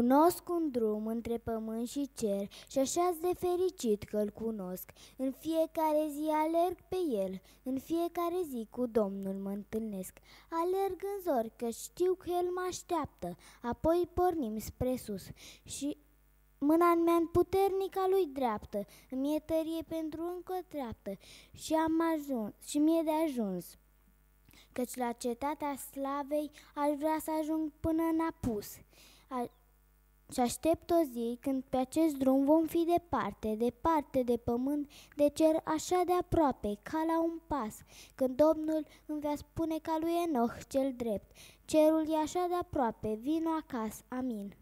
Cunosc un drum între pământ și cer și așa de fericit că-l cunosc. În fiecare zi alerg pe el, în fiecare zi cu Domnul mă întâlnesc. Alerg în zor că știu că el mă așteaptă, apoi pornim spre sus și mâna mea în puternica lui dreaptă, îmi e tărie pentru încă treaptă și am ajuns și mi-e de ajuns. Căci la cetatea slavei aș vrea să ajung până în apus. Și aștept o zi când pe acest drum vom fi departe, departe de pământ, de cer așa de aproape, ca la un pas, când Domnul îmi va spune ca lui Enoch cel drept, cerul e așa de aproape, vino acasă, amin.